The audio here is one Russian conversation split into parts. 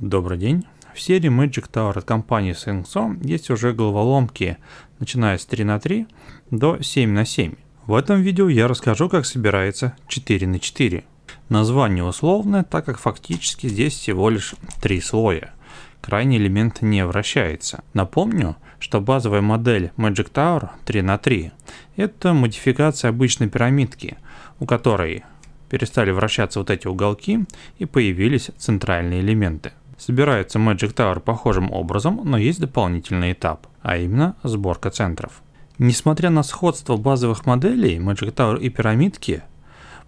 Добрый день. В серии Magic Tower от компании Sengso есть уже головоломки, начиная с 3 на 3 до 7 на 7. В этом видео я расскажу, как собирается 4 на 4. Название условное, так как фактически здесь всего лишь три слоя. Крайний элемент не вращается. Напомню, что базовая модель Magic Tower 3 на 3 это модификация обычной пирамидки, у которой перестали вращаться вот эти уголки и появились центральные элементы. Собирается Magic Tower похожим образом, но есть дополнительный этап, а именно сборка центров. Несмотря на сходство базовых моделей Magic Tower и пирамидки,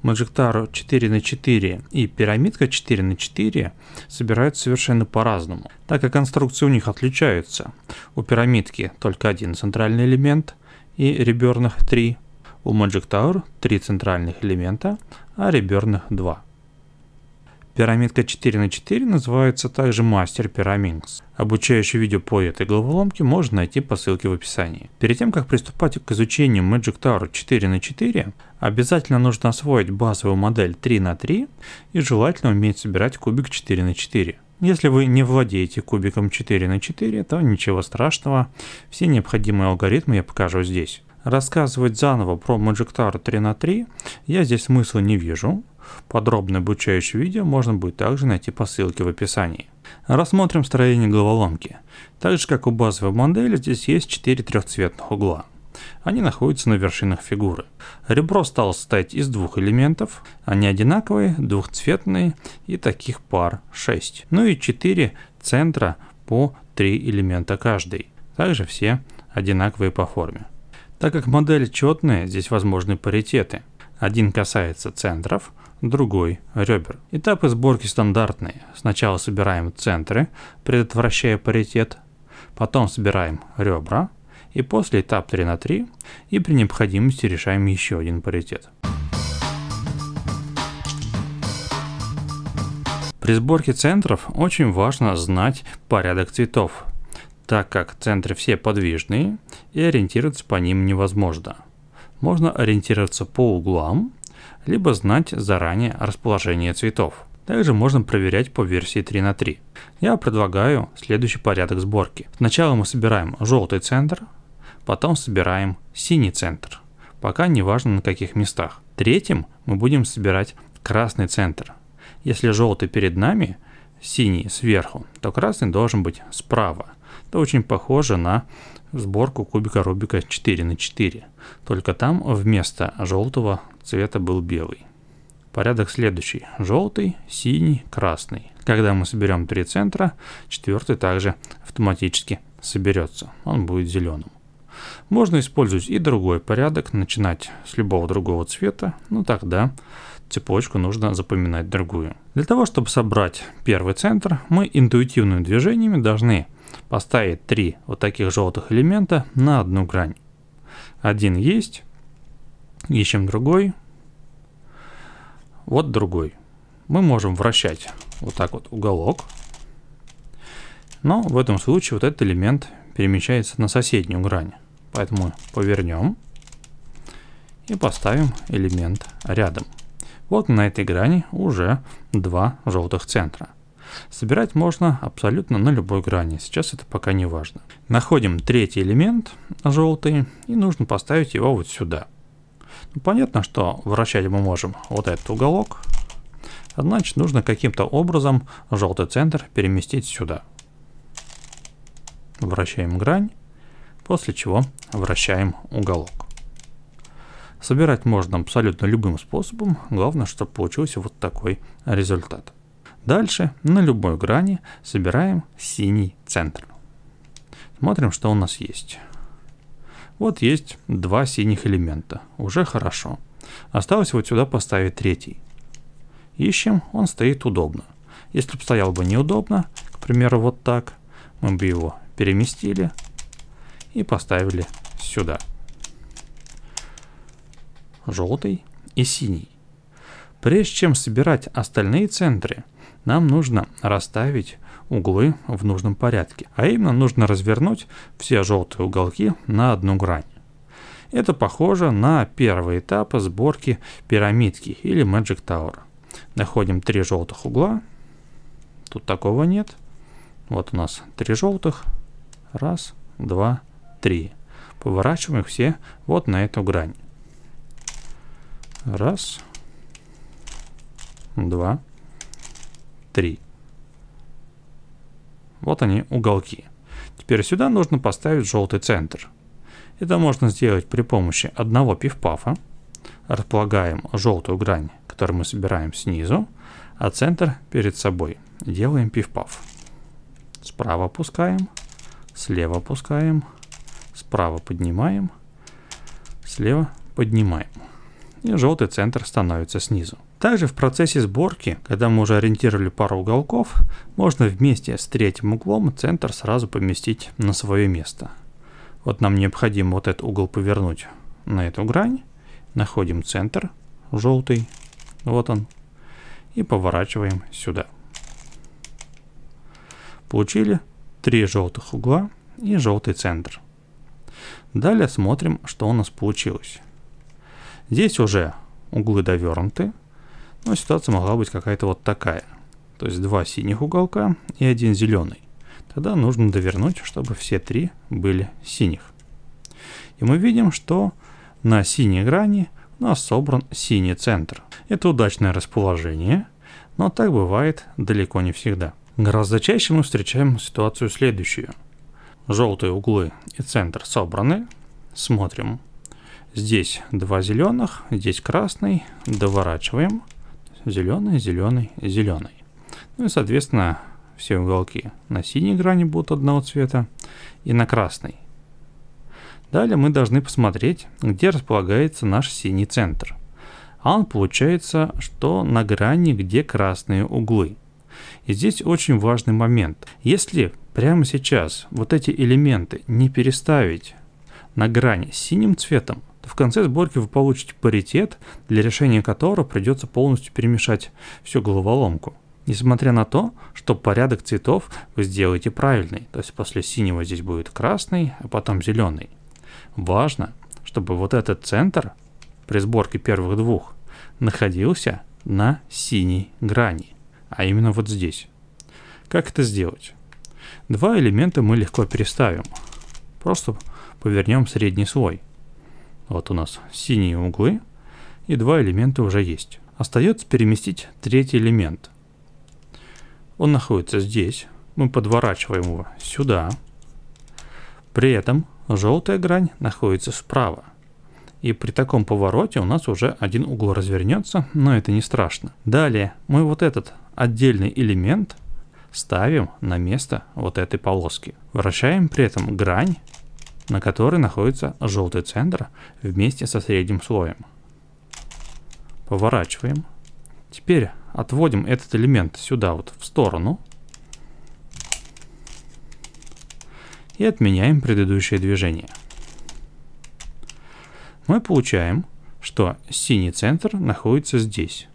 Magic Tower 4 на 4 и пирамидка 4 на 4 собираются совершенно по-разному, так как конструкции у них отличаются. У пирамидки только один центральный элемент и реберных 3, у Magic Tower 3 центральных элемента, а реберных 2. Пирамидка 4 на 4 называется также Мастер Пирамидс. Обучающее видео по этой головоломке можно найти по ссылке в описании. Перед тем, как приступать к изучению Magic Tower 4 на 4, обязательно нужно освоить базовую модель 3 на 3 и желательно уметь собирать кубик 4 на 4. Если вы не владеете кубиком 4 на 4, то ничего страшного, все необходимые алгоритмы я покажу здесь рассказывать заново про Magic 3 на 3 я здесь смысла не вижу. Подробное обучающее видео можно будет также найти по ссылке в описании. Рассмотрим строение головоломки. Так же как у базовой модели, здесь есть 4 трехцветных угла. Они находятся на вершинах фигуры. Ребро стало состоять из двух элементов. Они одинаковые, двухцветные и таких пар 6. Ну и 4 центра по 3 элемента каждый. Также все одинаковые по форме. Так как модель четная, здесь возможны паритеты. Один касается центров, другой – ребер. Этапы сборки стандартные. Сначала собираем центры, предотвращая паритет, потом собираем ребра, и после этап 3 на 3 и при необходимости решаем еще один паритет. При сборке центров очень важно знать порядок цветов так как центры все подвижные и ориентироваться по ним невозможно. Можно ориентироваться по углам, либо знать заранее расположение цветов. Также можно проверять по версии 3 на 3. Я предлагаю следующий порядок сборки. Сначала мы собираем желтый центр, потом собираем синий центр. Пока не важно на каких местах. Третьим мы будем собирать красный центр. Если желтый перед нами, синий сверху, то красный должен быть справа. Это очень похоже на сборку кубика Рубика 4 на 4, только там вместо желтого цвета был белый. Порядок следующий. Желтый, синий, красный. Когда мы соберем три центра, четвертый также автоматически соберется. Он будет зеленым. Можно использовать и другой порядок, начинать с любого другого цвета, но тогда цепочку нужно запоминать другую. Для того, чтобы собрать первый центр, мы интуитивными движениями должны поставить три вот таких желтых элемента на одну грань. Один есть, ищем другой, вот другой. Мы можем вращать вот так вот уголок, но в этом случае вот этот элемент перемещается на соседнюю грань. Поэтому повернем и поставим элемент рядом. Вот на этой грани уже два желтых центра. Собирать можно абсолютно на любой грани, сейчас это пока не важно. Находим третий элемент, желтый, и нужно поставить его вот сюда. Ну, понятно, что вращать мы можем вот этот уголок, значит нужно каким-то образом желтый центр переместить сюда. Вращаем грань, после чего вращаем уголок. Собирать можно абсолютно любым способом, главное, чтобы получился вот такой результат. Дальше на любой грани собираем синий центр. Смотрим, что у нас есть. Вот есть два синих элемента. Уже хорошо. Осталось вот сюда поставить третий. Ищем, он стоит удобно. Если бы стоял бы неудобно, к примеру, вот так, мы бы его переместили и поставили сюда. Желтый и синий. Прежде чем собирать остальные центры, нам нужно расставить углы в нужном порядке. А именно нужно развернуть все желтые уголки на одну грань. Это похоже на первый этап сборки пирамидки или Magic Tower. Находим три желтых угла. Тут такого нет. Вот у нас три желтых. Раз, два, три. Поворачиваем их все вот на эту грань. Раз, два, 3. Вот они, уголки. Теперь сюда нужно поставить желтый центр. Это можно сделать при помощи одного пивпафа. Располагаем желтую грань, которую мы собираем снизу, а центр перед собой. Делаем пивпаф. Справа опускаем, слева опускаем, справа поднимаем, слева поднимаем. И желтый центр становится снизу. Также в процессе сборки, когда мы уже ориентировали пару уголков, можно вместе с третьим углом центр сразу поместить на свое место. Вот нам необходимо вот этот угол повернуть на эту грань. Находим центр, желтый, вот он, и поворачиваем сюда. Получили три желтых угла и желтый центр. Далее смотрим, что у нас получилось. Здесь уже углы довернуты, но ну, ситуация могла быть какая-то вот такая. То есть два синих уголка и один зеленый. Тогда нужно довернуть, чтобы все три были синих. И мы видим, что на синей грани у нас собран синий центр. Это удачное расположение, но так бывает далеко не всегда. Гораздо чаще мы встречаем ситуацию следующую. Желтые углы и центр собраны. Смотрим. Здесь два зеленых, здесь красный. Доворачиваем зеленый, зеленый, зеленый. Ну и, соответственно, все уголки на синей грани будут одного цвета и на красной. Далее мы должны посмотреть, где располагается наш синий центр. А он получается, что на грани, где красные углы. И здесь очень важный момент. Если прямо сейчас вот эти элементы не переставить на грани синим цветом, то в конце сборки вы получите паритет, для решения которого придется полностью перемешать всю головоломку. Несмотря на то, что порядок цветов вы сделаете правильный, то есть после синего здесь будет красный, а потом зеленый. Важно, чтобы вот этот центр при сборке первых двух находился на синей грани, а именно вот здесь. Как это сделать? Два элемента мы легко переставим. Просто повернем средний слой. Вот у нас синие углы и два элемента уже есть. Остается переместить третий элемент. Он находится здесь. Мы подворачиваем его сюда. При этом желтая грань находится справа. И при таком повороте у нас уже один угол развернется, но это не страшно. Далее мы вот этот отдельный элемент ставим на место вот этой полоски. Вращаем при этом грань на которой находится желтый центр вместе со средним слоем. Поворачиваем. Теперь отводим этот элемент сюда вот в сторону. И отменяем предыдущее движение. Мы получаем, что синий центр находится здесь.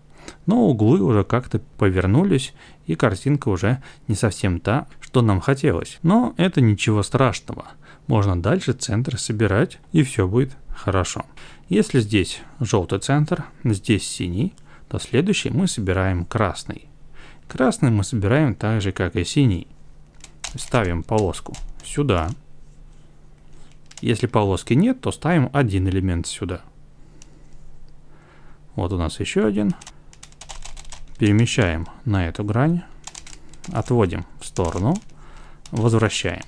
Но углы уже как-то повернулись, и картинка уже не совсем та, что нам хотелось. Но это ничего страшного можно дальше центр собирать и все будет хорошо. Если здесь желтый центр, здесь синий, то следующий мы собираем красный. Красный мы собираем так же, как и синий. Ставим полоску сюда. Если полоски нет, то ставим один элемент сюда. Вот у нас еще один. Перемещаем на эту грань. Отводим в сторону. Возвращаем.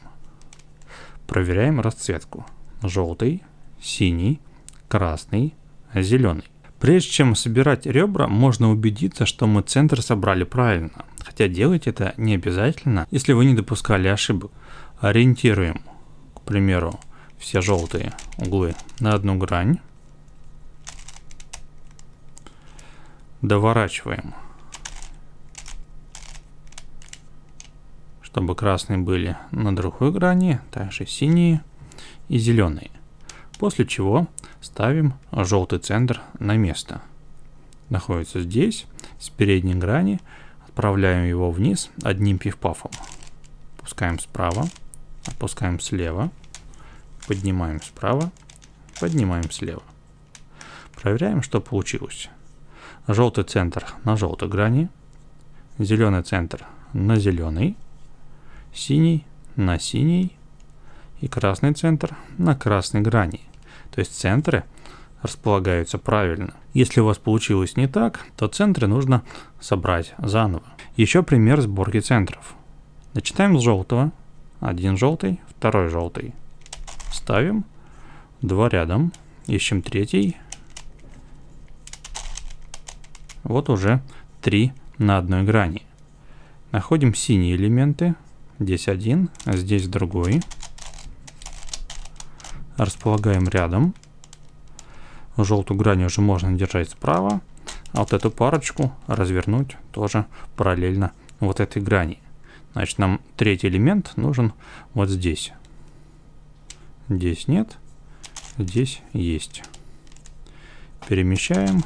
Проверяем расцветку. Желтый, синий, красный, зеленый. Прежде чем собирать ребра, можно убедиться, что мы центр собрали правильно. Хотя делать это не обязательно, если вы не допускали ошибок. Ориентируем, к примеру, все желтые углы на одну грань. Доворачиваем чтобы красные были на другой грани, также синие и зеленые. После чего ставим желтый центр на место. Находится здесь, с передней грани, отправляем его вниз одним пифпафом. Опускаем справа, опускаем слева, поднимаем справа, поднимаем слева. Проверяем, что получилось. Желтый центр на желтой грани, зеленый центр на зеленый, синий на синий и красный центр на красной грани. То есть центры располагаются правильно. Если у вас получилось не так, то центры нужно собрать заново. Еще пример сборки центров. Начинаем с желтого. Один желтый, второй желтый. Ставим. Два рядом. Ищем третий. Вот уже три на одной грани. Находим синие элементы. Здесь один, а здесь другой. Располагаем рядом. Желтую грань уже можно держать справа. А вот эту парочку развернуть тоже параллельно вот этой грани. Значит, нам третий элемент нужен вот здесь. Здесь нет, здесь есть. Перемещаем.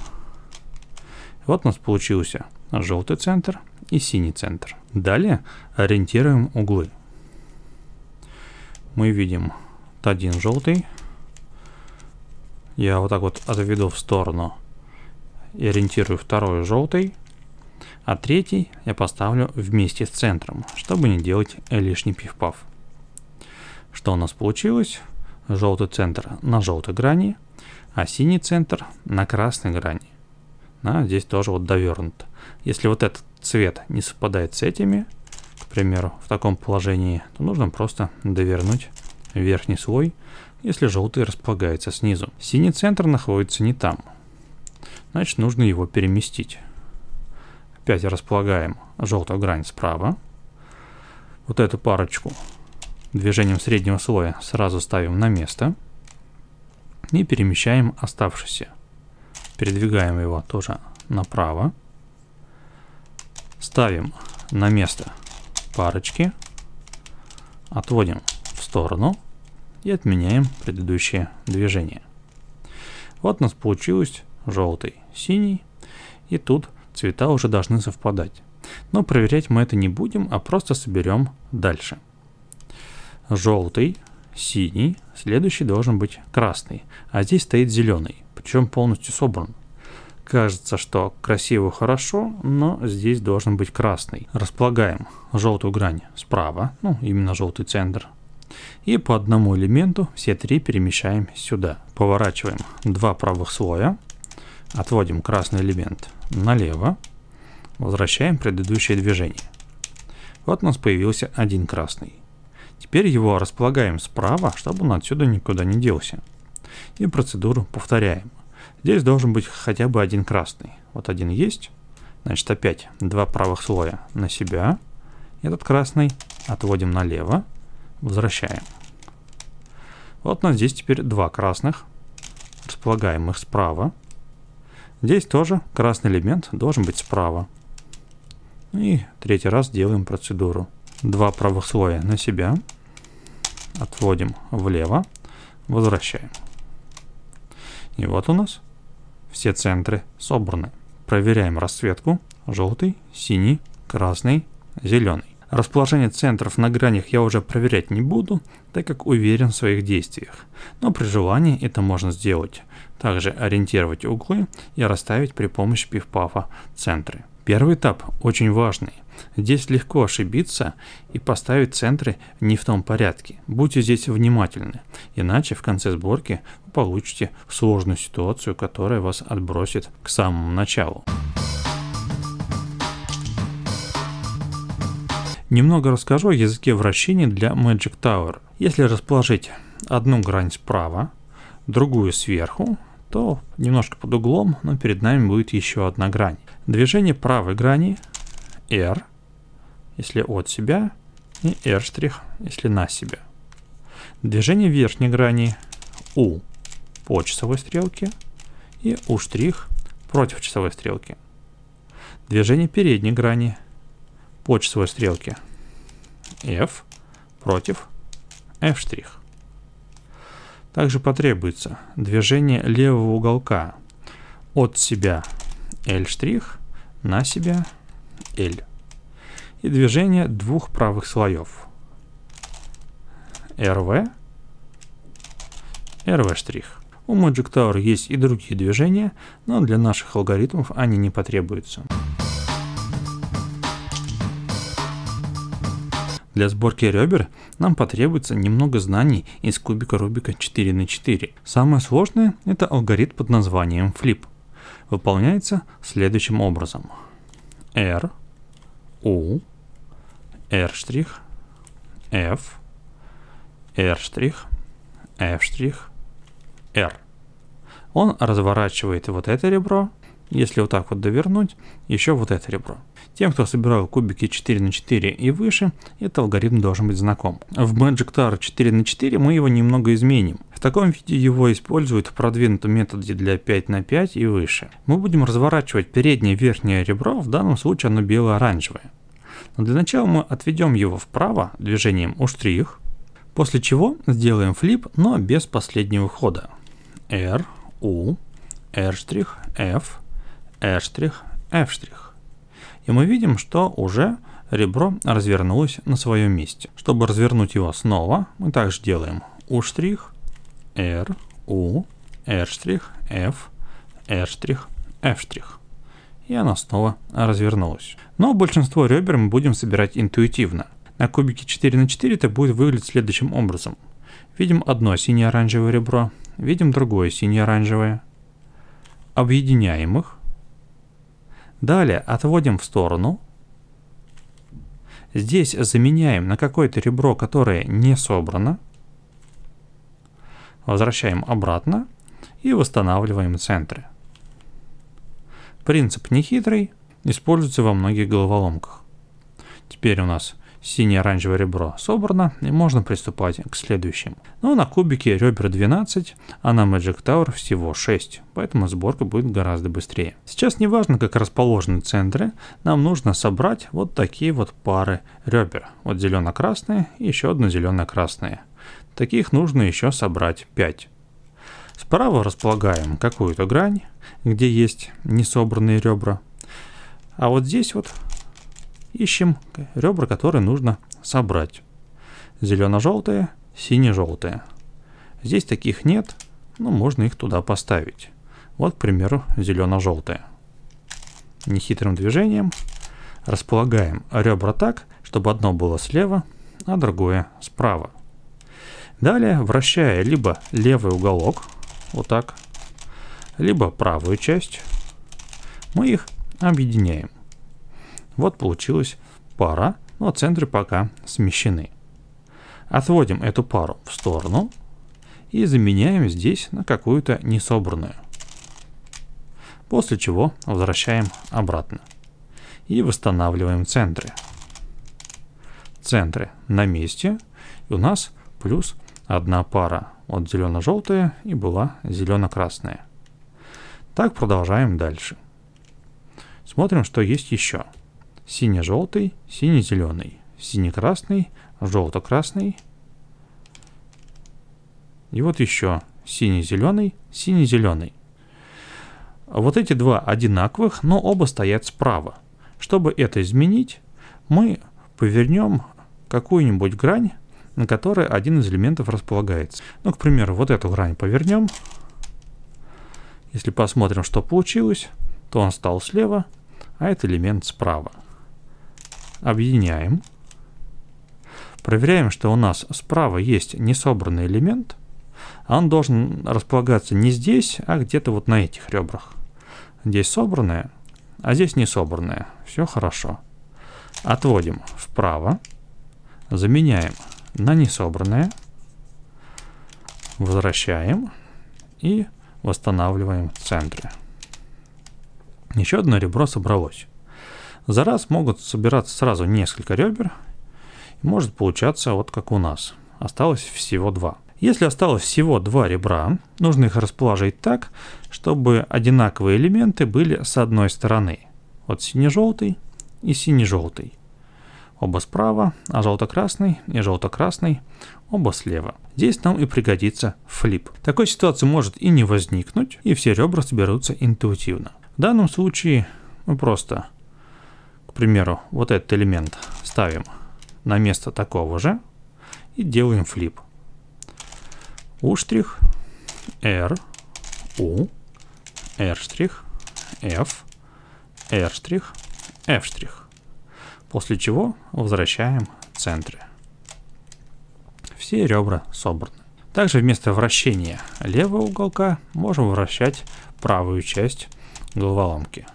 Вот у нас получился желтый центр – и синий центр. Далее ориентируем углы. Мы видим один желтый. Я вот так вот отведу в сторону и ориентирую второй желтый. А третий я поставлю вместе с центром, чтобы не делать лишний пивпав. Что у нас получилось? Желтый центр на желтой грани, а синий центр на красной грани. А, здесь тоже вот довернут. Если вот этот цвет не совпадает с этими, к примеру, в таком положении, то нужно просто довернуть верхний слой, если желтый располагается снизу. Синий центр находится не там, значит нужно его переместить. Опять располагаем желтую грань справа, вот эту парочку движением среднего слоя сразу ставим на место и перемещаем оставшийся. Передвигаем его тоже направо. Ставим на место парочки, отводим в сторону и отменяем предыдущее движение. Вот у нас получилось желтый, синий, и тут цвета уже должны совпадать. Но проверять мы это не будем, а просто соберем дальше. Желтый, синий, следующий должен быть красный, а здесь стоит зеленый, причем полностью собран. Кажется, что красиво хорошо, но здесь должен быть красный. Располагаем желтую грань справа, ну именно желтый центр. И по одному элементу все три перемещаем сюда. Поворачиваем два правых слоя. Отводим красный элемент налево. Возвращаем предыдущее движение. Вот у нас появился один красный. Теперь его располагаем справа, чтобы он отсюда никуда не делся. И процедуру повторяем. Здесь должен быть хотя бы один красный. Вот один есть. Значит, опять два правых слоя на себя. Этот красный отводим налево. Возвращаем. Вот у нас здесь теперь два красных. Располагаем их справа. Здесь тоже красный элемент должен быть справа. И третий раз делаем процедуру. Два правых слоя на себя. Отводим влево. Возвращаем. И вот у нас все центры собраны. Проверяем расцветку. Желтый, синий, красный, зеленый. Расположение центров на гранях я уже проверять не буду, так как уверен в своих действиях. Но при желании это можно сделать. Также ориентировать углы и расставить при помощи пивпафа центры. Первый этап очень важный. Здесь легко ошибиться и поставить центры не в том порядке. Будьте здесь внимательны, иначе в конце сборки получите сложную ситуацию, которая вас отбросит к самому началу. Немного расскажу о языке вращения для Magic Tower. Если расположить одну грань справа, другую сверху, то немножко под углом, но перед нами будет еще одна грань. Движение правой грани R, если от себя, и R', если на себя. Движение верхней грани U по часовой стрелке и U' против часовой стрелки. Движение передней грани по часовой стрелке F против F'. Также потребуется движение левого уголка от себя L' на себя L. И движение двух правых слоев. RV, RV'. У Magic Tower есть и другие движения, но для наших алгоритмов они не потребуются. Для сборки ребер нам потребуется немного знаний из кубика Рубика 4 на 4 Самое сложное – это алгоритм под названием Flip. Выполняется следующим образом. R – U, R', F, R', F', R. Он разворачивает вот это ребро, если вот так вот довернуть, еще вот это ребро. Тем, кто собирал кубики 4 на 4 и выше, этот алгоритм должен быть знаком. В Magic Tower 4 на 4 мы его немного изменим. В таком виде его используют в продвинутом методе для 5 на 5 и выше. Мы будем разворачивать переднее и верхнее ребро, в данном случае оно бело-оранжевое. Но для начала мы отведем его вправо движением у штрих, после чего сделаем флип, но без последнего хода. R, U, R', F, R', F'. И мы видим, что уже ребро развернулось на своем месте. Чтобы развернуть его снова, мы также делаем U', R, U, R', F, R', F'. И она снова развернулась. Но большинство ребер мы будем собирать интуитивно. На кубике 4 на 4 это будет выглядеть следующим образом. Видим одно сине-оранжевое ребро, видим другое сине-оранжевое. Объединяем их. Далее отводим в сторону. Здесь заменяем на какое-то ребро, которое не собрано. Возвращаем обратно и восстанавливаем центры. Принцип нехитрый, используется во многих головоломках. Теперь у нас синее оранжевое ребро собрано, и можно приступать к следующим. Ну, а на кубике ребер 12, а на Magic Tower всего 6, поэтому сборка будет гораздо быстрее. Сейчас не важно, как расположены центры, нам нужно собрать вот такие вот пары ребер. Вот зелено-красные и еще одно зелено-красное. Таких нужно еще собрать 5. Справа располагаем какую-то грань, где есть несобранные ребра. А вот здесь вот ищем ребра, которые нужно собрать. Зелено-желтые, сине-желтые. Здесь таких нет, но можно их туда поставить. Вот, к примеру, зелено-желтые. Нехитрым движением располагаем ребра так, чтобы одно было слева, а другое справа. Далее, вращая либо левый уголок, вот так, либо правую часть, мы их объединяем. Вот получилась пара, но ну, а центры пока смещены. Отводим эту пару в сторону и заменяем здесь на какую-то несобранную. После чего возвращаем обратно и восстанавливаем центры. Центры на месте и у нас плюс одна пара от зелено-желтая и была зелено-красная. Так продолжаем дальше. Смотрим, что есть еще. Сине-желтый, сине-зеленый, сине-красный, желто-красный. И вот еще сине-зеленый, сине-зеленый. Вот эти два одинаковых, но оба стоят справа. Чтобы это изменить, мы повернем какую-нибудь грань на которой один из элементов располагается. Ну, к примеру, вот эту грань повернем. Если посмотрим, что получилось, то он стал слева, а этот элемент справа. Объединяем. Проверяем, что у нас справа есть несобранный элемент, а он должен располагаться не здесь, а где-то вот на этих ребрах. Здесь собранное, а здесь не собранное. Все хорошо. Отводим вправо. Заменяем на несобранное. Возвращаем и восстанавливаем в центре. Еще одно ребро собралось. За раз могут собираться сразу несколько ребер. И может получаться вот как у нас. Осталось всего два. Если осталось всего два ребра, нужно их расположить так, чтобы одинаковые элементы были с одной стороны. Вот сине-желтый и сине-желтый оба справа, а желто-красный и желто-красный оба слева. Здесь нам и пригодится флип. Такой ситуации может и не возникнуть, и все ребра соберутся интуитивно. В данном случае мы просто, к примеру, вот этот элемент ставим на место такого же и делаем флип. У штрих, R, U, R штрих, F, R штрих, F штрих. После чего возвращаем в центре Все ребра собраны. Также вместо вращения левого уголка можем вращать правую часть головоломки.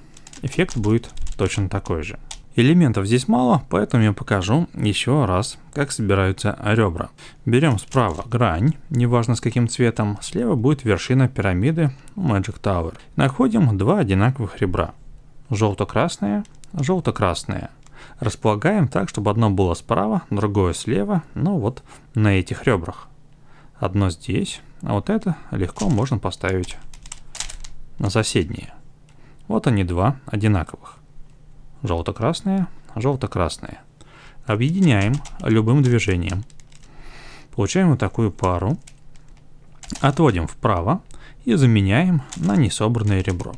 Эффект будет точно такой же. Элементов здесь мало, поэтому я покажу еще раз, как собираются ребра. Берем справа грань, неважно с каким цветом, слева будет вершина пирамиды Magic Tower. Находим два одинаковых ребра. Желто-красное, желто-красное. Располагаем так, чтобы одно было справа, другое слева, ну вот на этих ребрах. Одно здесь, а вот это легко можно поставить на соседние. Вот они два одинаковых. Желто-красные, желто-красные. Объединяем любым движением. Получаем вот такую пару. Отводим вправо и заменяем на несобранное ребро.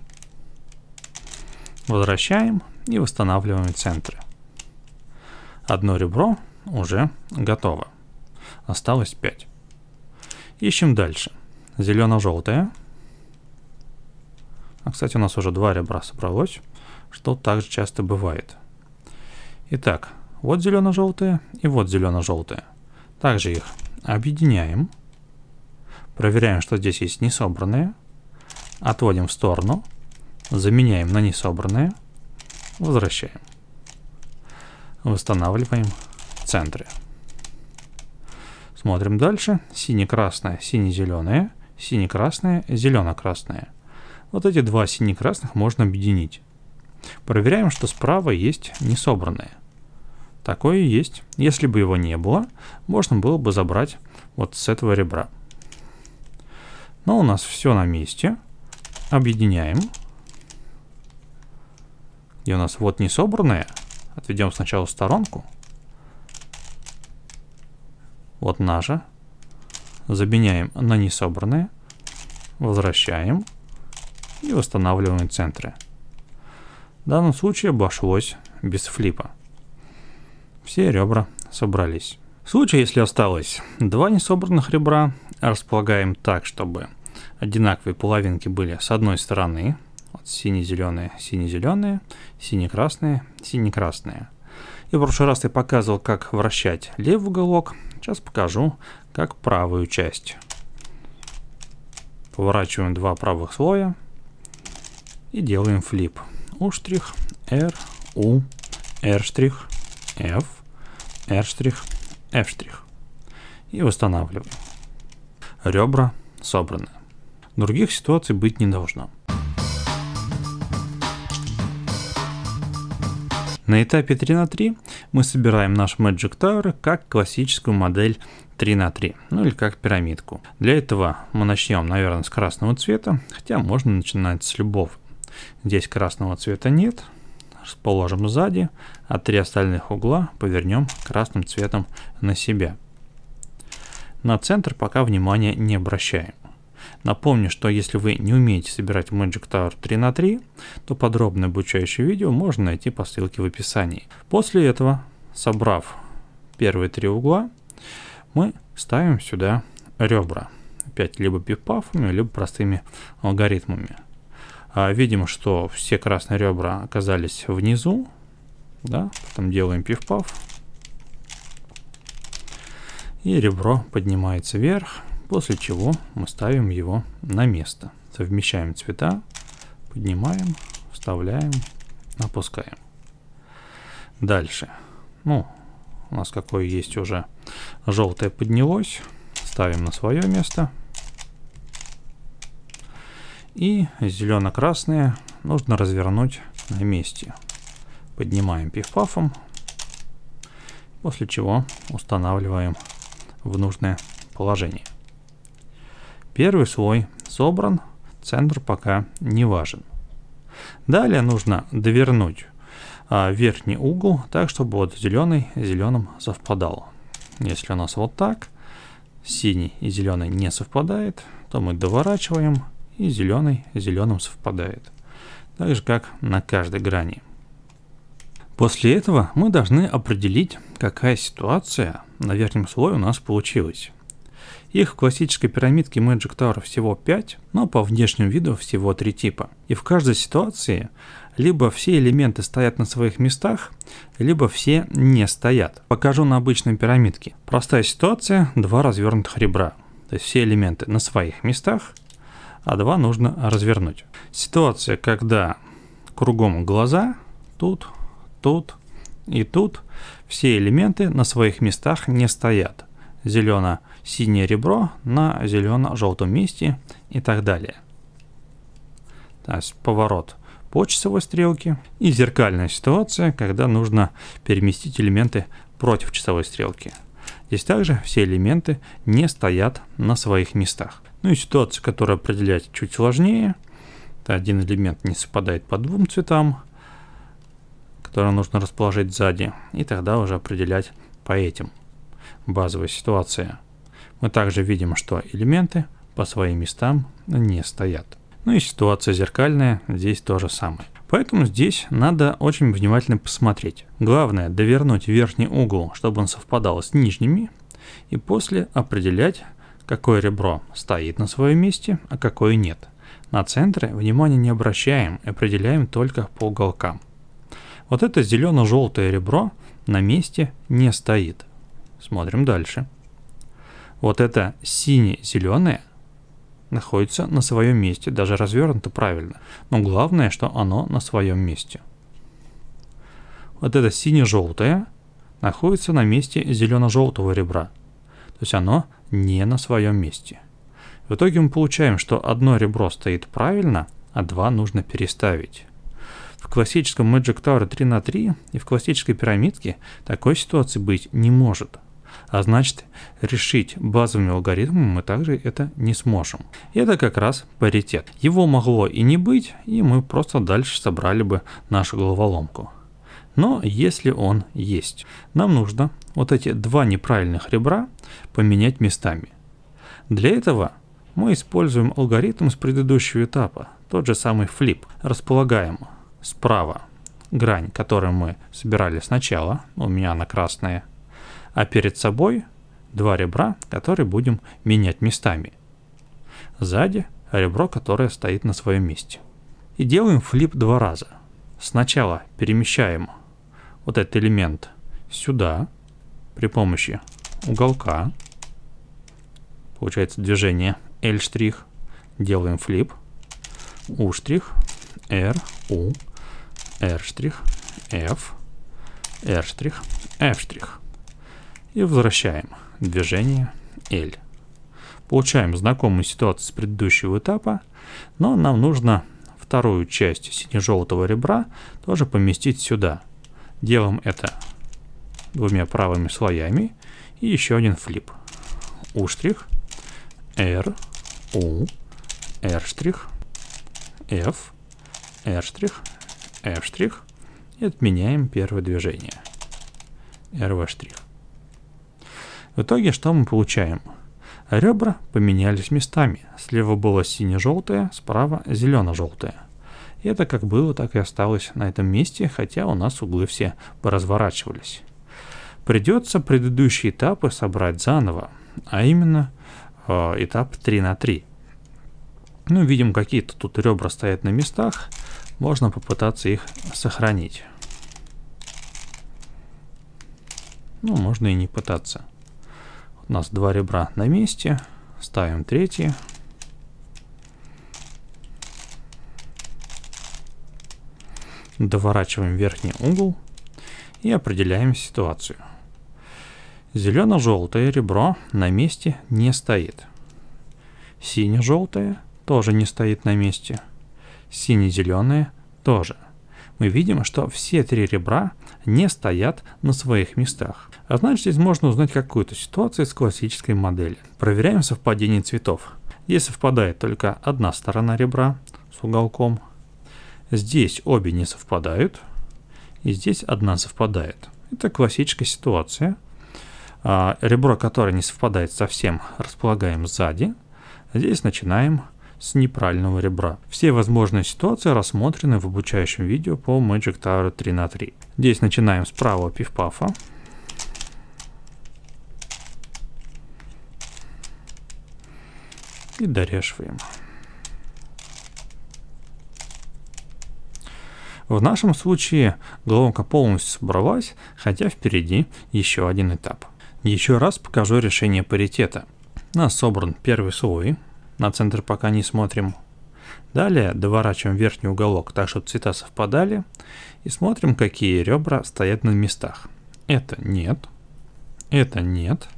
Возвращаем и восстанавливаем центры. Одно ребро уже готово. Осталось 5. Ищем дальше. Зелено-желтое. А, кстати, у нас уже два ребра собралось, что также часто бывает. Итак, вот зелено-желтое и вот зелено-желтое. Также их объединяем. Проверяем, что здесь есть несобранные. Отводим в сторону. Заменяем на несобранные. Возвращаем. Восстанавливаем центры, Смотрим дальше. Сине-красное, сине-зеленое, сине-красное, зелено-красное. Вот эти два сине-красных можно объединить. Проверяем, что справа есть несобранные. Такое есть. Если бы его не было, можно было бы забрать вот с этого ребра. Но у нас все на месте. Объединяем. и у нас вот несобранные, Отведем сначала сторонку. Вот наша. Заменяем на несобранные. Возвращаем. И восстанавливаем центры. В данном случае обошлось без флипа. Все ребра собрались. В случае, если осталось два несобранных ребра, располагаем так, чтобы одинаковые половинки были с одной стороны, сине-зеленые, сине-зеленые, сине-красные, сине-красные. И в прошлый раз я показывал, как вращать левый уголок. Сейчас покажу, как правую часть. Поворачиваем два правых слоя и делаем флип. У штрих, R, U, R штрих, F, R штрих, F штрих. И восстанавливаем. Ребра собраны. Других ситуаций быть не должно. На этапе 3 на 3 мы собираем наш Magic Tower как классическую модель 3 на 3, ну или как пирамидку. Для этого мы начнем, наверное, с красного цвета, хотя можно начинать с любого. Здесь красного цвета нет, положим сзади, а три остальных угла повернем красным цветом на себя. На центр пока внимания не обращаем. Напомню, что если вы не умеете собирать Magic Tower 3 на 3, то подробное обучающее видео можно найти по ссылке в описании. После этого, собрав первые три угла, мы ставим сюда ребра. Опять либо пипафами, либо простыми алгоритмами. А, видим, что все красные ребра оказались внизу. Да? Потом делаем пиф-паф. И ребро поднимается вверх. После чего мы ставим его на место. Совмещаем цвета, поднимаем, вставляем, опускаем. Дальше. Ну, у нас какое есть уже желтое поднялось. Ставим на свое место. И зелено-красное нужно развернуть на месте. Поднимаем пиф-пафом, после чего устанавливаем в нужное положение. Первый слой собран, центр пока не важен. Далее нужно довернуть а, верхний угол так, чтобы вот зеленый зеленым совпадал. Если у нас вот так, синий и зеленый не совпадает, то мы доворачиваем и зеленый зеленым совпадает. Так же как на каждой грани. После этого мы должны определить, какая ситуация на верхнем слое у нас получилась. Их в классической пирамидке Magic Tower всего 5, но по внешнему виду всего 3 типа. И в каждой ситуации либо все элементы стоят на своих местах, либо все не стоят. Покажу на обычной пирамидке. Простая ситуация, два развернутых ребра. То есть все элементы на своих местах, а два нужно развернуть. Ситуация, когда кругом глаза, тут, тут и тут, все элементы на своих местах не стоят. Зелено синее ребро на зелено-желтом месте и так далее. То есть поворот по часовой стрелке и зеркальная ситуация, когда нужно переместить элементы против часовой стрелки. Здесь также все элементы не стоят на своих местах. Ну и ситуацию, которую определять чуть сложнее. Это один элемент не совпадает по двум цветам, которые нужно расположить сзади. И тогда уже определять по этим. Базовая ситуация. Мы также видим, что элементы по своим местам не стоят. Ну и ситуация зеркальная, здесь то же самое. Поэтому здесь надо очень внимательно посмотреть. Главное довернуть верхний угол, чтобы он совпадал с нижними, и после определять, какое ребро стоит на своем месте, а какое нет. На центры внимания не обращаем, определяем только по уголкам. Вот это зелено-желтое ребро на месте не стоит. Смотрим дальше. Вот это сине-зеленое находится на своем месте, даже развернуто правильно. Но главное, что оно на своем месте. Вот это сине-желтое находится на месте зелено-желтого ребра. То есть оно не на своем месте. В итоге мы получаем, что одно ребро стоит правильно, а два нужно переставить. В классическом Magic Tower 3 на 3 и в классической пирамидке такой ситуации быть не может. А значит, решить базовыми алгоритмами мы также это не сможем. И это как раз паритет. Его могло и не быть, и мы просто дальше собрали бы нашу головоломку. Но если он есть, нам нужно вот эти два неправильных ребра поменять местами. Для этого мы используем алгоритм с предыдущего этапа, тот же самый флип. Располагаем справа грань, которую мы собирали сначала, у меня она красная а перед собой два ребра, которые будем менять местами. Сзади ребро, которое стоит на своем месте. И делаем флип два раза. Сначала перемещаем вот этот элемент сюда при помощи уголка. Получается движение L', делаем флип, U', R, U, R', F, R', F' и возвращаем движение L. Получаем знакомую ситуацию с предыдущего этапа, но нам нужно вторую часть сине-желтого ребра тоже поместить сюда. Делаем это двумя правыми слоями и еще один флип. У штрих, R, U, R штрих, F, R штрих, F штрих и отменяем первое движение. RV штрих. В итоге что мы получаем? Ребра поменялись местами. Слева было сине-желтое, справа зелено-желтое. И это как было, так и осталось на этом месте, хотя у нас углы все поразворачивались. Придется предыдущие этапы собрать заново, а именно э, этап 3 на 3. Ну, видим, какие-то тут ребра стоят на местах. Можно попытаться их сохранить. Ну, можно и не пытаться. У нас два ребра на месте. Ставим третий. Доворачиваем верхний угол и определяем ситуацию. Зелено-желтое ребро на месте не стоит. Сине-желтое тоже не стоит на месте. Сине-зеленое тоже мы видим, что все три ребра не стоят на своих местах. А значит, здесь можно узнать какую-то ситуацию из классической модели. Проверяем совпадение цветов. Здесь совпадает только одна сторона ребра с уголком. Здесь обе не совпадают. И здесь одна совпадает. Это классическая ситуация. А, ребро, которое не совпадает совсем, располагаем сзади. Здесь начинаем с неправильного ребра. Все возможные ситуации рассмотрены в обучающем видео по Magic Tower 3 на 3 Здесь начинаем с правого пифпафа. И дорешиваем. В нашем случае головка полностью собралась, хотя впереди еще один этап. Еще раз покажу решение паритета. У нас собран первый слой, на центр пока не смотрим. Далее доворачиваем верхний уголок так, чтобы цвета совпадали. И смотрим, какие ребра стоят на местах. Это нет. Это нет.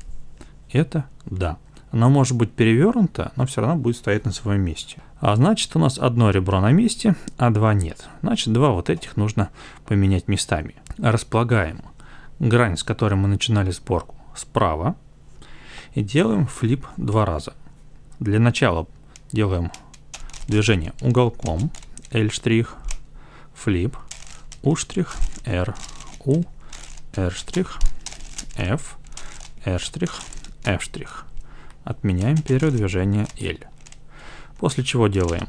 Это да. Она может быть перевернута, но все равно будет стоять на своем месте. А значит у нас одно ребро на месте, а два нет. Значит два вот этих нужно поменять местами. Располагаем грань, с которой мы начинали сборку, справа. И делаем флип два раза. Для начала делаем движение уголком, L', флип, U', R, U, R', F, R', F'. Отменяем передвижение L. После чего делаем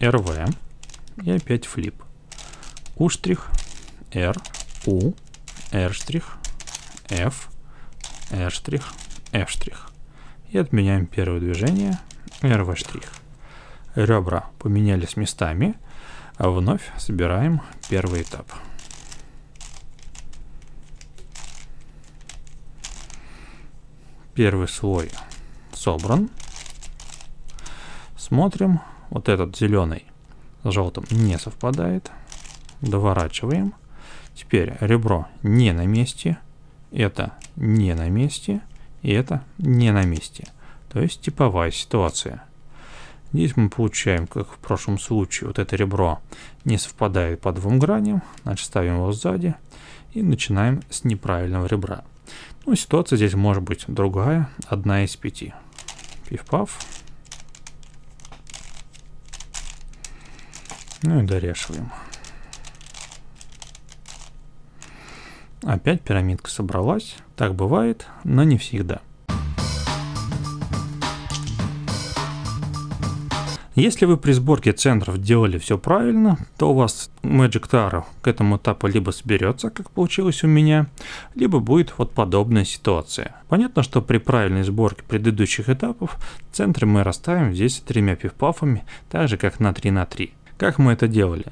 RV и опять флип. U', R, U, R', F, R', F' и отменяем первое движение RV'. Ребра поменялись местами, а вновь собираем первый этап. Первый слой собран. Смотрим, вот этот зеленый с желтым не совпадает. Доворачиваем. Теперь ребро не на месте, это не на месте – и это не на месте. То есть типовая ситуация. Здесь мы получаем, как в прошлом случае, вот это ребро не совпадает по двум граням, значит ставим его сзади и начинаем с неправильного ребра. Ну, ситуация здесь может быть другая, одна из пяти. Пиф-паф. Ну и дорешиваем. Опять пирамидка собралась. Так бывает, но не всегда. Если вы при сборке центров делали все правильно, то у вас Magic Taro к этому этапу либо соберется, как получилось у меня, либо будет вот подобная ситуация. Понятно, что при правильной сборке предыдущих этапов центры мы расставим здесь тремя пивпафами, так же как на 3 на 3. Как мы это делали?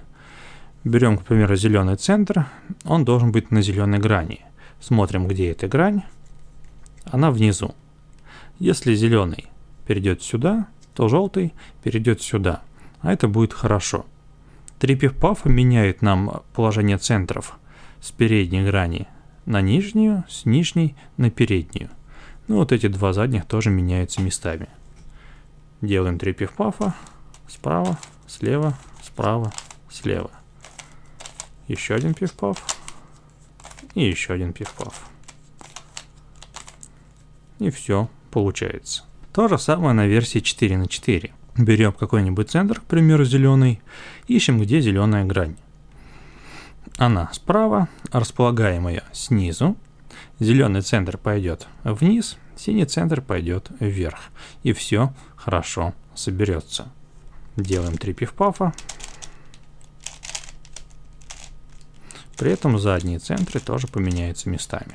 Берем, к примеру, зеленый центр, он должен быть на зеленой грани. Смотрим, где эта грань, она внизу. Если зеленый перейдет сюда, то желтый перейдет сюда, а это будет хорошо. Три пифпафа меняет нам положение центров с передней грани на нижнюю, с нижней на переднюю. Ну вот эти два задних тоже меняются местами. Делаем три пифпафа справа, слева, справа, слева. Еще один пиф-паф. И еще один пиф-паф. И все получается. То же самое на версии 4 на 4. Берем какой-нибудь центр, к примеру, зеленый, ищем, где зеленая грань. Она справа, располагаем ее снизу. Зеленый центр пойдет вниз, синий центр пойдет вверх. И все хорошо соберется. Делаем три пиф-пафа, При этом задние центры тоже поменяются местами.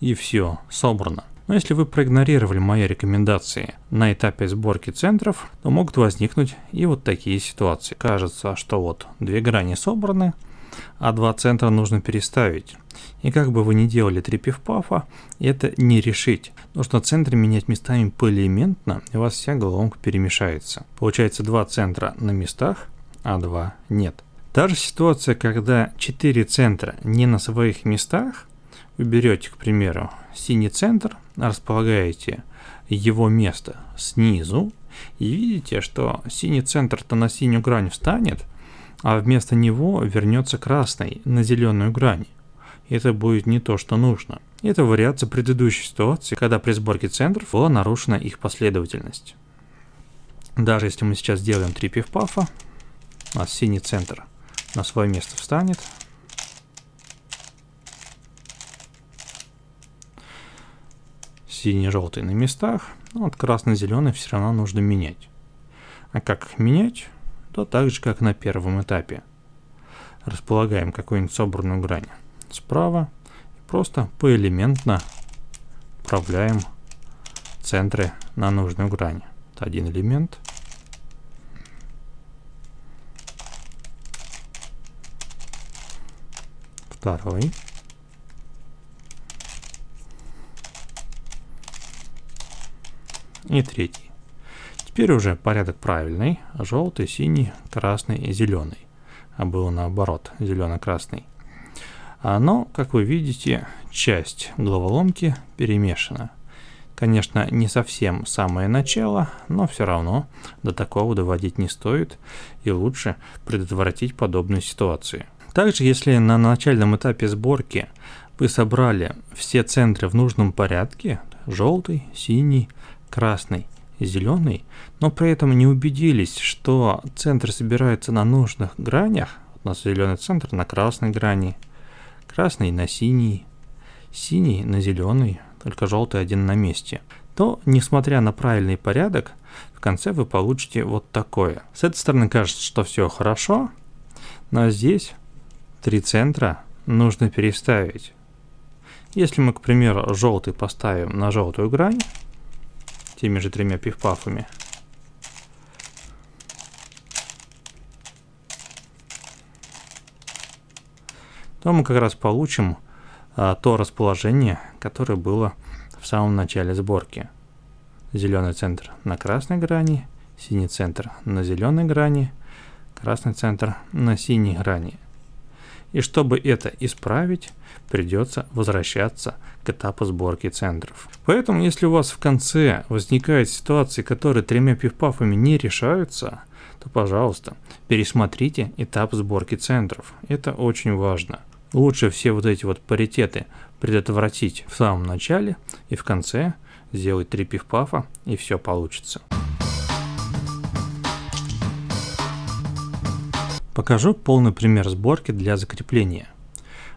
И все, собрано. Но если вы проигнорировали мои рекомендации на этапе сборки центров, то могут возникнуть и вот такие ситуации. Кажется, что вот две грани собраны, а два центра нужно переставить. И как бы вы ни делали три пифпафа, это не решить. Нужно центры менять местами поэлементно, и у вас вся головка перемешается. Получается два центра на местах, а два нет. Та же ситуация, когда четыре центра не на своих местах, вы берете, к примеру, синий центр, располагаете его место снизу, и видите, что синий центр-то на синюю грань встанет, а вместо него вернется красный на зеленую грань. Это будет не то, что нужно. Это вариация предыдущей ситуации, когда при сборке центров была нарушена их последовательность. Даже если мы сейчас сделаем 3 пифпафа, у нас синий центр на свое место встанет. Синий-желтый на местах, но ну вот красно-зеленый все равно нужно менять. А как менять? то так же, как на первом этапе. Располагаем какую-нибудь собранную грань справа и просто поэлементно управляем центры на нужную грань. Это один элемент. Второй. И третий. Теперь уже порядок правильный. Желтый, синий, красный и зеленый. А было наоборот, зелено-красный. А, но, как вы видите, часть головоломки перемешана. Конечно, не совсем самое начало, но все равно до такого доводить не стоит и лучше предотвратить подобные ситуации. Также, если на начальном этапе сборки вы собрали все центры в нужном порядке, желтый, синий, красный зеленый, но при этом не убедились, что центр собирается на нужных гранях. У нас зеленый центр на красной грани, красный на синий, синий на зеленый, только желтый один на месте. То, несмотря на правильный порядок, в конце вы получите вот такое. С этой стороны кажется, что все хорошо, но здесь три центра нужно переставить. Если мы, к примеру, желтый поставим на желтую грань, теми же тремя пивпафами, то мы как раз получим а, то расположение, которое было в самом начале сборки. Зеленый центр на красной грани, синий центр на зеленой грани, красный центр на синей грани. И чтобы это исправить, придется возвращаться к этапу сборки центров. Поэтому, если у вас в конце возникают ситуации, которые тремя пивпафами не решаются, то, пожалуйста, пересмотрите этап сборки центров. Это очень важно. Лучше все вот эти вот паритеты предотвратить в самом начале и в конце, сделать три пивпафа и все получится. Покажу полный пример сборки для закрепления.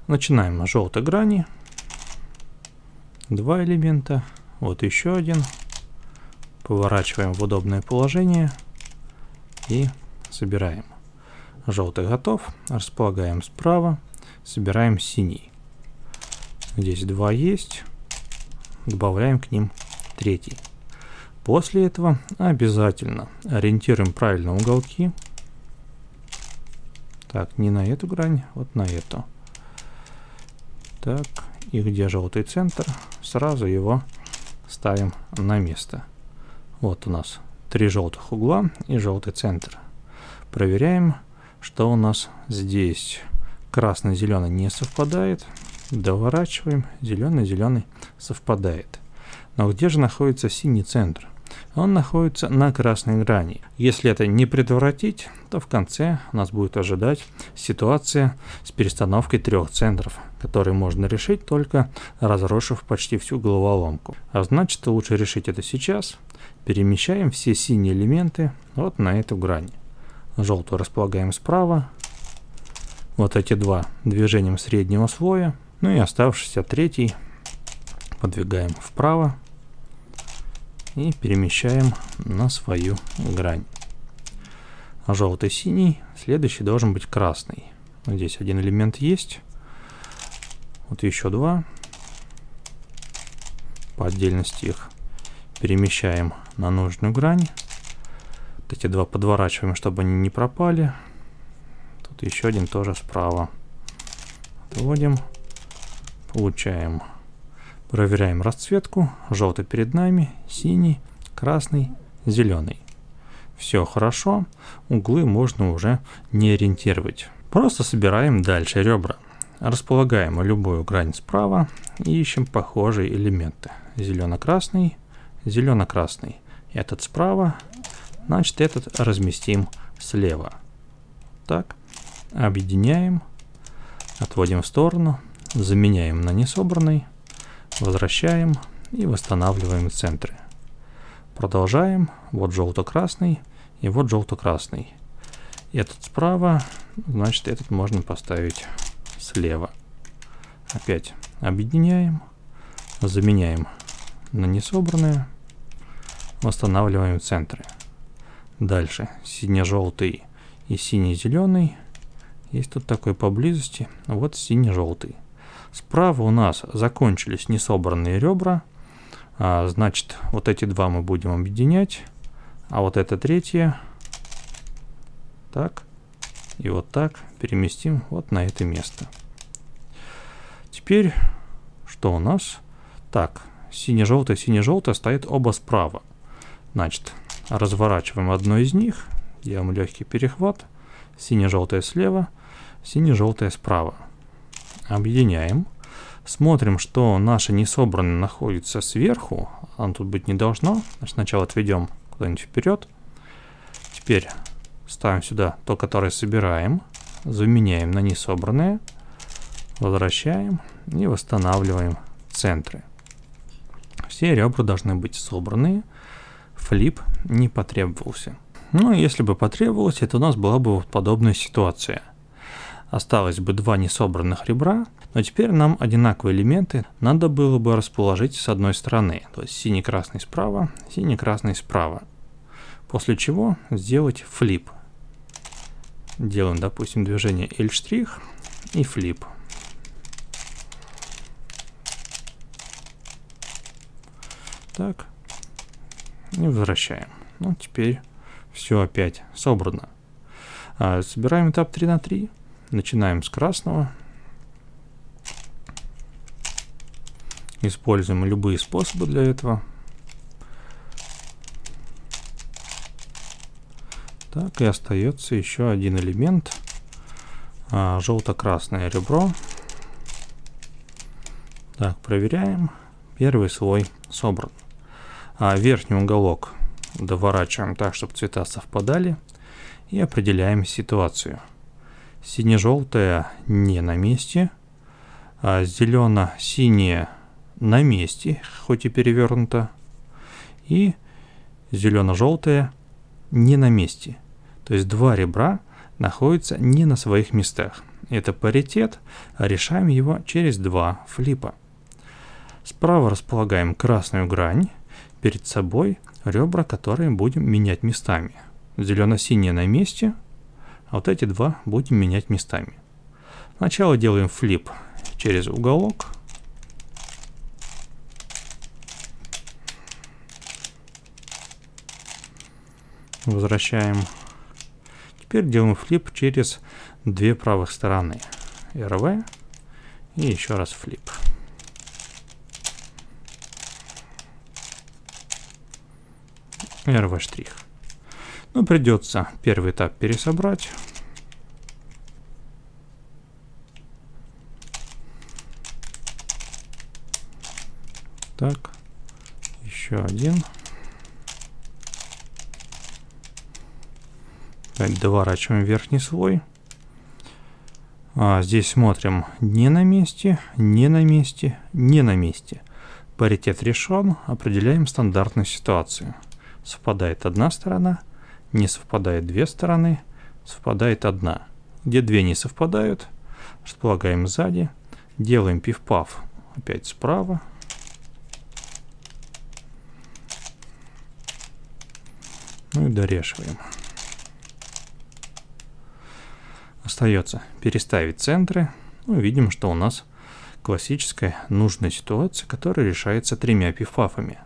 Начинаем на желтой грани. Два элемента. Вот еще один. Поворачиваем в удобное положение. И собираем. Желтый готов. Располагаем справа. Собираем синий. Здесь два есть. Добавляем к ним третий. После этого обязательно ориентируем правильно уголки. Так, не на эту грань, вот на эту. Так, и где желтый центр, сразу его ставим на место. Вот у нас три желтых угла и желтый центр. Проверяем, что у нас здесь. Красный, зеленый не совпадает. Доворачиваем, зеленый, зеленый совпадает. Но где же находится синий центр? он находится на красной грани. Если это не предотвратить, то в конце нас будет ожидать ситуация с перестановкой трех центров, которые можно решить только разрушив почти всю головоломку. А значит лучше решить это сейчас. Перемещаем все синие элементы вот на эту грань. Желтую располагаем справа, вот эти два движением среднего слоя, ну и оставшийся третий подвигаем вправо и перемещаем на свою грань. желтый, синий, следующий должен быть красный. Здесь один элемент есть, вот еще два, по отдельности их перемещаем на нужную грань. Вот эти два подворачиваем, чтобы они не пропали. Тут еще один тоже справа. Вводим. Получаем Проверяем расцветку. Желтый перед нами, синий, красный, зеленый. Все хорошо, углы можно уже не ориентировать. Просто собираем дальше ребра. Располагаем любую грань справа и ищем похожие элементы. Зелено-красный, зелено-красный. Этот справа, значит этот разместим слева. Так, объединяем, отводим в сторону, заменяем на несобранный. Возвращаем и восстанавливаем центры. Продолжаем. Вот желто-красный и вот желто-красный. Этот справа, значит этот можно поставить слева. Опять объединяем, заменяем на несобранные, восстанавливаем центры. Дальше сине-желтый и сине-зеленый. Есть тут такой поблизости. Вот сине-желтый. Справа у нас закончились несобранные ребра, а, значит, вот эти два мы будем объединять, а вот это третье, так, и вот так переместим вот на это место. Теперь, что у нас? Так, сине-желтое, сине-желтое стоит оба справа. Значит, разворачиваем одно из них, делаем легкий перехват, сине-желтое слева, сине-желтое справа. Объединяем. Смотрим, что наше несобранные находится сверху. Она тут быть не должно. Значит, сначала отведем куда-нибудь вперед. Теперь ставим сюда то, которое собираем. Заменяем на несобранные. Возвращаем и восстанавливаем центры. Все ребра должны быть собраны. Флип не потребовался. Ну, если бы потребовалось, это у нас была бы подобная ситуация – осталось бы два несобранных ребра, но теперь нам одинаковые элементы надо было бы расположить с одной стороны, то есть синий-красный справа, синий-красный справа. После чего сделать флип. Делаем, допустим, движение L' и флип. Так. И возвращаем. Ну, теперь все опять собрано. А, собираем этап 3 на 3. Начинаем с красного. Используем любые способы для этого. Так, и остается еще один элемент. А, Желто-красное ребро. Так, проверяем. Первый слой собран. А верхний уголок доворачиваем так, чтобы цвета совпадали. И определяем ситуацию. Сине-желтая не на месте. А зелено синяя на месте, хоть и перевернуто. И зелено желтая не на месте. То есть два ребра находятся не на своих местах. Это паритет, а решаем его через два флипа. Справа располагаем красную грань, перед собой ребра, которые будем менять местами. зелено синяя на месте – а вот эти два будем менять местами. Сначала делаем флип через уголок. Возвращаем. Теперь делаем флип через две правых стороны. Rv и еще раз флип. Rv штрих. Ну, придется первый этап пересобрать. Так, еще один. Опять доворачиваем верхний слой. А, здесь смотрим не на месте, не на месте, не на месте. Паритет решен, определяем стандартную ситуацию. Совпадает одна сторона – не совпадает две стороны, совпадает одна. Где две не совпадают, располагаем сзади, делаем пиф-паф опять справа. Ну и дорешиваем. Остается переставить центры. Ну, видим, что у нас классическая нужная ситуация, которая решается тремя пифафами.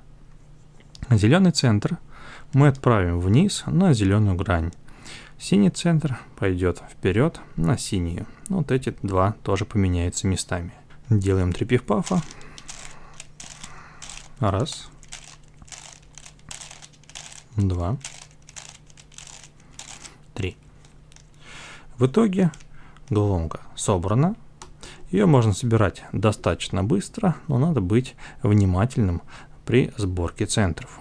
Зеленый центр – мы отправим вниз на зеленую грань. Синий центр пойдет вперед на синюю. Вот эти два тоже поменяются местами. Делаем три пифпафа. Раз. Два. Три. В итоге головка собрана. Ее можно собирать достаточно быстро, но надо быть внимательным при сборке центров.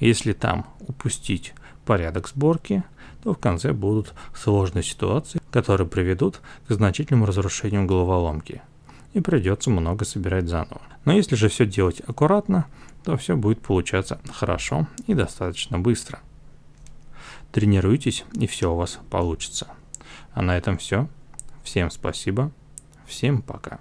Если там упустить порядок сборки, то в конце будут сложные ситуации, которые приведут к значительному разрушению головоломки. И придется много собирать заново. Но если же все делать аккуратно, то все будет получаться хорошо и достаточно быстро. Тренируйтесь, и все у вас получится. А на этом все. Всем спасибо. Всем пока.